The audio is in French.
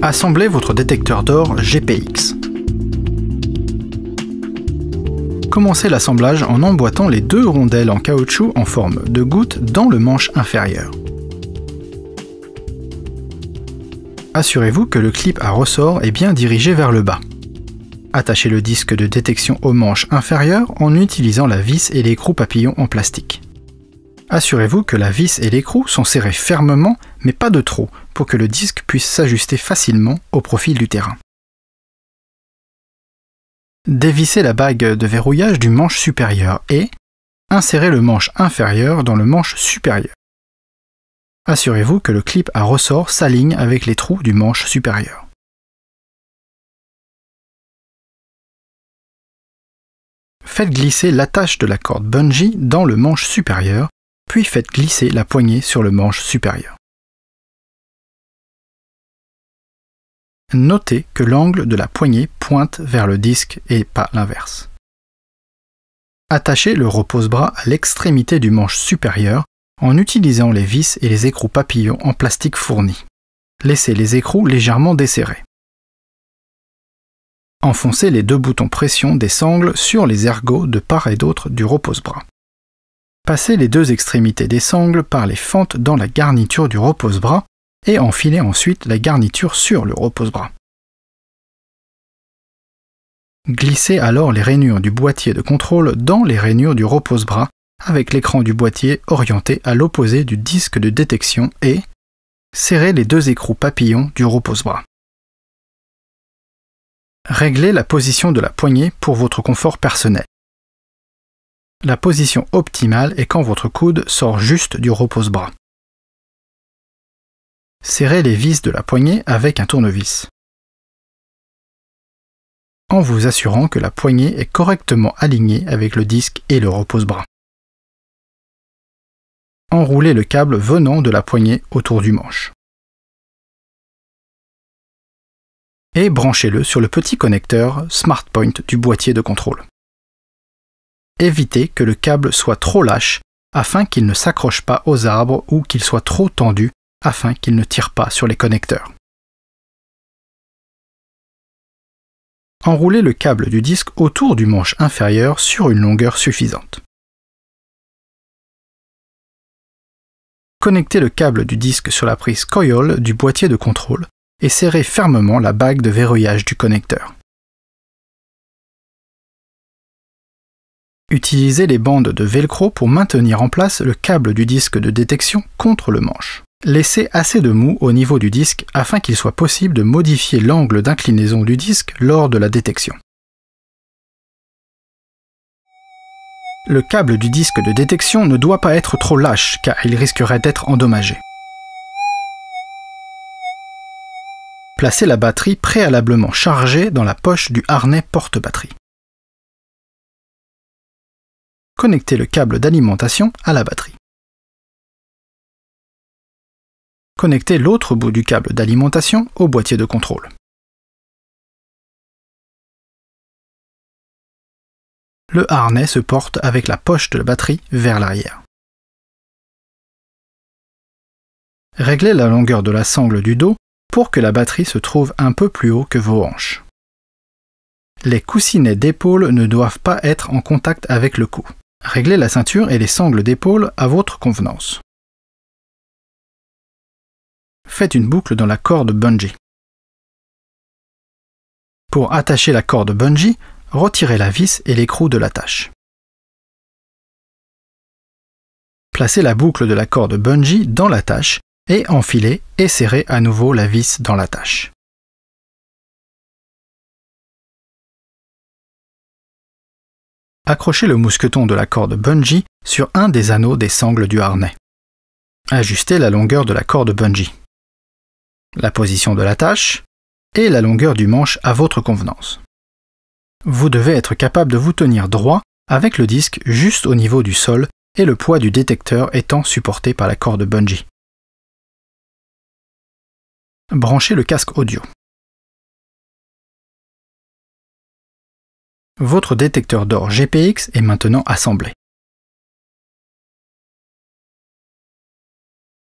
Assemblez votre détecteur d'or GPX. Commencez l'assemblage en emboîtant les deux rondelles en caoutchouc en forme de goutte dans le manche inférieur. Assurez-vous que le clip à ressort est bien dirigé vers le bas. Attachez le disque de détection au manche inférieur en utilisant la vis et l'écrou papillon en plastique. Assurez-vous que la vis et l'écrou sont serrés fermement, mais pas de trop, pour que le disque puisse s'ajuster facilement au profil du terrain. Dévissez la bague de verrouillage du manche supérieur et insérez le manche inférieur dans le manche supérieur. Assurez-vous que le clip à ressort s'aligne avec les trous du manche supérieur. faites glisser l'attache de la corde bungee dans le manche supérieur, puis faites glisser la poignée sur le manche supérieur. Notez que l'angle de la poignée pointe vers le disque et pas l'inverse. Attachez le repose-bras à l'extrémité du manche supérieur en utilisant les vis et les écrous papillons en plastique fourni. Laissez les écrous légèrement desserrés enfoncer les deux boutons pression des sangles sur les ergots de part et d'autre du repose-bras. Passez les deux extrémités des sangles par les fentes dans la garniture du repose-bras et enfiler ensuite la garniture sur le repose-bras. Glissez alors les rainures du boîtier de contrôle dans les rainures du repose-bras avec l'écran du boîtier orienté à l'opposé du disque de détection et serrez les deux écrous papillons du repose-bras. Réglez la position de la poignée pour votre confort personnel. La position optimale est quand votre coude sort juste du repose-bras. Serrez les vis de la poignée avec un tournevis. En vous assurant que la poignée est correctement alignée avec le disque et le repose-bras. Enroulez le câble venant de la poignée autour du manche. et branchez-le sur le petit connecteur SmartPoint du boîtier de contrôle. Évitez que le câble soit trop lâche afin qu'il ne s'accroche pas aux arbres ou qu'il soit trop tendu afin qu'il ne tire pas sur les connecteurs. Enroulez le câble du disque autour du manche inférieur sur une longueur suffisante. Connectez le câble du disque sur la prise coil du boîtier de contrôle et serrez fermement la bague de verrouillage du connecteur. Utilisez les bandes de velcro pour maintenir en place le câble du disque de détection contre le manche. Laissez assez de mou au niveau du disque afin qu'il soit possible de modifier l'angle d'inclinaison du disque lors de la détection. Le câble du disque de détection ne doit pas être trop lâche car il risquerait d'être endommagé. Placez la batterie préalablement chargée dans la poche du harnais porte-batterie. Connectez le câble d'alimentation à la batterie. Connectez l'autre bout du câble d'alimentation au boîtier de contrôle. Le harnais se porte avec la poche de la batterie vers l'arrière. Réglez la longueur de la sangle du dos pour que la batterie se trouve un peu plus haut que vos hanches. Les coussinets d'épaule ne doivent pas être en contact avec le cou. Réglez la ceinture et les sangles d'épaule à votre convenance. Faites une boucle dans la corde bungee. Pour attacher la corde bungee, retirez la vis et l'écrou de l'attache. Placez la boucle de la corde bungee dans l'attache et enfiler et serrer à nouveau la vis dans l'attache. Accrochez le mousqueton de la corde bungee sur un des anneaux des sangles du harnais. Ajustez la longueur de la corde bungee, la position de l'attache et la longueur du manche à votre convenance. Vous devez être capable de vous tenir droit avec le disque juste au niveau du sol et le poids du détecteur étant supporté par la corde bungee. Branchez le casque audio. Votre détecteur d'or GPX est maintenant assemblé.